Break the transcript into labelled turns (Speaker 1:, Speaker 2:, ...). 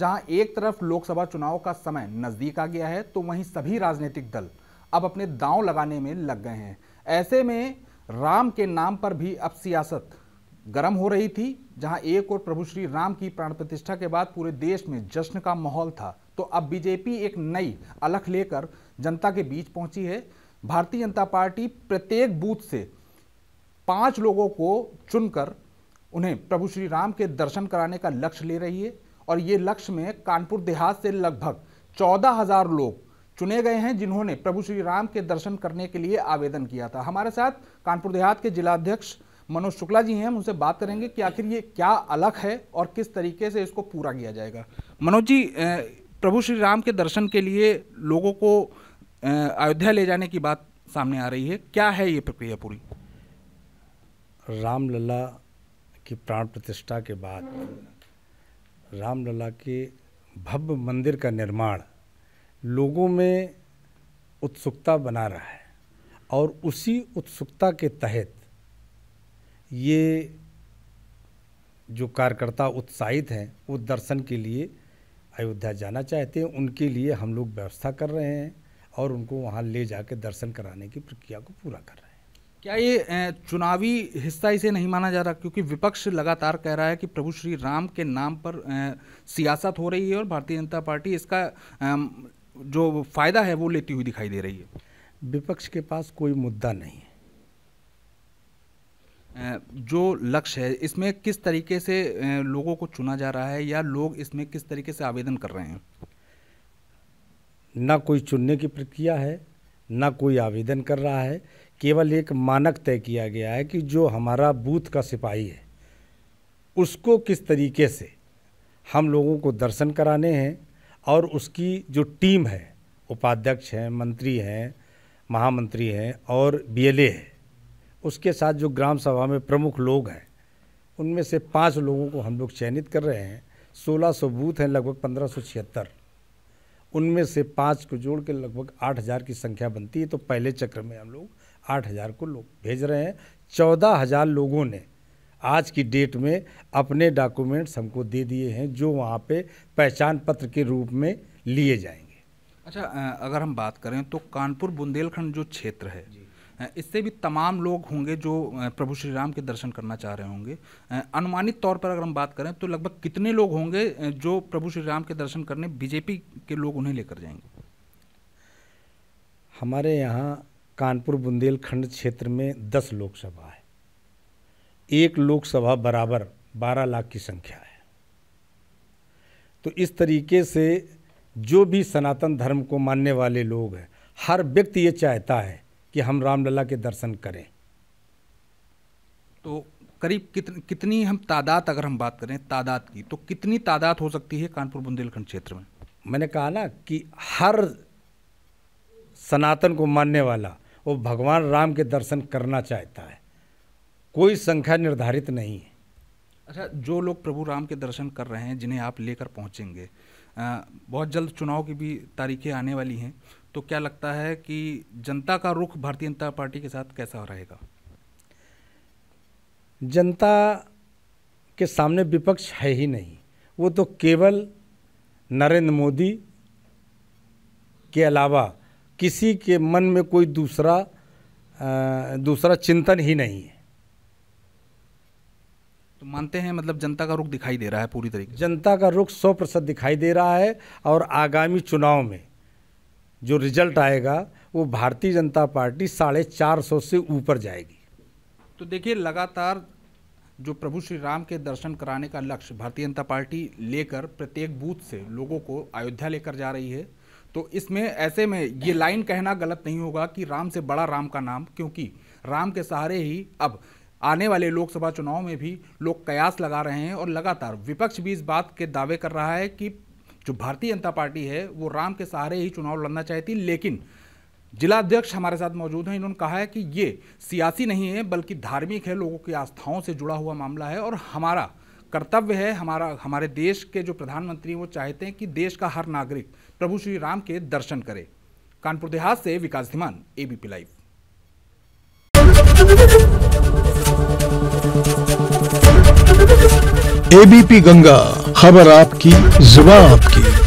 Speaker 1: जहां एक तरफ लोकसभा चुनाव का समय नजदीक आ गया है तो वहीं सभी राजनीतिक दल अब अपने दांव लगाने में लग गए हैं ऐसे में राम के नाम पर भी अब सियासत गर्म हो रही थी जहां एक और प्रभु श्री राम की प्राण प्रतिष्ठा के बाद पूरे देश में जश्न का माहौल था तो अब बीजेपी एक नई अलख लेकर जनता के बीच पहुंची है भारतीय जनता पार्टी प्रत्येक बूथ से पांच लोगों को चुनकर उन्हें प्रभु श्री राम के दर्शन कराने का लक्ष्य ले रही है और ये लक्ष्य में कानपुर देहात से लगभग चौदह हजार लोग चुने गए हैं जिन्होंने प्रभु श्री राम के दर्शन करने के लिए आवेदन किया था हमारे साथ कानपुर देहात के जिलाध्यक्ष मनोज शुक्ला जी हैं हम उनसे बात करेंगे कि आखिर ये क्या अलग है और किस तरीके से इसको पूरा किया जाएगा मनोज जी प्रभु श्री राम के दर्शन के लिए लोगों को
Speaker 2: अयोध्या ले जाने की बात सामने आ रही है क्या है ये प्रक्रिया पूरी रामलला की प्राण प्रतिष्ठा के बाद रामलला के भव्य मंदिर का निर्माण लोगों में उत्सुकता बना रहा है और उसी उत्सुकता के तहत ये जो कार्यकर्ता उत्साहित हैं वो दर्शन के लिए अयोध्या जाना चाहते हैं उनके लिए हम लोग व्यवस्था कर रहे हैं और उनको वहाँ ले जाकर दर्शन कराने की प्रक्रिया को पूरा कर रहे हैं
Speaker 1: क्या ये चुनावी हिस्सा इसे नहीं माना जा रहा क्योंकि विपक्ष लगातार कह रहा है कि प्रभु श्री राम के नाम पर सियासत हो रही है और भारतीय जनता पार्टी इसका जो फायदा है वो लेती हुई दिखाई दे रही
Speaker 2: है विपक्ष के पास कोई मुद्दा नहीं
Speaker 1: है जो लक्ष्य है इसमें किस तरीके से लोगों को चुना जा रहा है या लोग इसमें किस तरीके से आवेदन कर रहे हैं
Speaker 2: ना कोई चुनने की प्रक्रिया है ना कोई आवेदन कर रहा है केवल एक मानक तय किया गया है कि जो हमारा बूथ का सिपाही है उसको किस तरीके से हम लोगों को दर्शन कराने हैं और उसकी जो टीम है उपाध्यक्ष हैं मंत्री हैं महामंत्री हैं और बीएलए है उसके साथ जो ग्राम सभा में प्रमुख लोग हैं उनमें से पाँच लोगों को हम लोग चयनित कर रहे हैं सोलह सौ बूथ हैं लगभग पंद्रह सौ छिहत्तर उनमें से पाँच को जोड़ के लगभग आठ हज़ार की संख्या बनती है तो पहले चक्र में हम लोग आठ हज़ार को लोग भेज रहे हैं चौदह हज़ार लोगों ने आज की डेट में अपने डॉक्यूमेंट्स हमको दे दिए हैं जो वहाँ पे पहचान पत्र के रूप में लिए जाएंगे
Speaker 1: अच्छा अगर हम बात करें तो कानपुर बुंदेलखंड जो क्षेत्र है इससे भी तमाम लोग होंगे जो प्रभु श्री राम के दर्शन करना चाह रहे होंगे अनुमानित तौर पर अगर हम बात करें तो लगभग कितने लोग होंगे जो प्रभु श्री राम के दर्शन करने बीजेपी के लोग उन्हें लेकर जाएंगे
Speaker 2: हमारे यहाँ कानपुर बुंदेलखंड क्षेत्र में दस लोकसभा है एक लोकसभा बराबर बारह लाख की संख्या है तो इस तरीके से जो भी सनातन धर्म को मानने वाले लोग हैं हर व्यक्ति ये चाहता है कि हम रामलला के दर्शन करें
Speaker 1: तो करीब कितन, कितनी हम तादाद अगर हम बात करें तादाद की तो कितनी तादाद हो सकती है
Speaker 2: कानपुर बुंदेलखंड क्षेत्र में मैंने कहा ना कि हर सनातन को मानने वाला वो भगवान राम के दर्शन करना चाहता है कोई संख्या निर्धारित नहीं है
Speaker 1: अच्छा जो लोग प्रभु राम के दर्शन कर रहे हैं जिन्हें आप लेकर पहुंचेंगे आ, बहुत जल्द चुनाव की भी तारीखें आने वाली हैं तो क्या लगता है कि जनता का रुख भारतीय जनता पार्टी के साथ कैसा रहेगा
Speaker 2: जनता के सामने विपक्ष है ही नहीं वो तो केवल नरेंद्र मोदी के अलावा किसी के मन में कोई दूसरा आ, दूसरा चिंतन ही नहीं है तो मानते हैं मतलब जनता का रुख दिखाई दे रहा है पूरी तरीके जनता का रुख सौ प्रतिशत दिखाई दे रहा है और आगामी चुनाव में जो रिजल्ट आएगा वो भारतीय जनता पार्टी साढ़े चार सौ से ऊपर जाएगी
Speaker 1: तो देखिए लगातार जो प्रभु श्री राम के दर्शन कराने का लक्ष्य भारतीय जनता पार्टी लेकर प्रत्येक बूथ से लोगों को अयोध्या लेकर जा रही है तो इसमें ऐसे में ये लाइन कहना गलत नहीं होगा कि राम से बड़ा राम का नाम क्योंकि राम के सहारे ही अब आने वाले लोकसभा चुनाव में भी लोग कयास लगा रहे हैं और लगातार विपक्ष भी इस बात के दावे कर रहा है कि जो भारतीय जनता पार्टी है वो राम के सहारे ही चुनाव लड़ना चाहती लेकिन जिलाध्यक्ष हमारे साथ मौजूद हैं इन्होंने कहा है कि ये सियासी नहीं है बल्कि धार्मिक है लोगों की आस्थाओं से जुड़ा हुआ मामला है और हमारा कर्तव्य है हमारा हमारे देश के जो प्रधानमंत्री वो चाहते हैं कि देश का हर नागरिक प्रभु श्री राम के दर्शन करे कानपुर देहात से Vikas Dhiman ABP live ABP Ganga खबर आपकी जुबा आपकी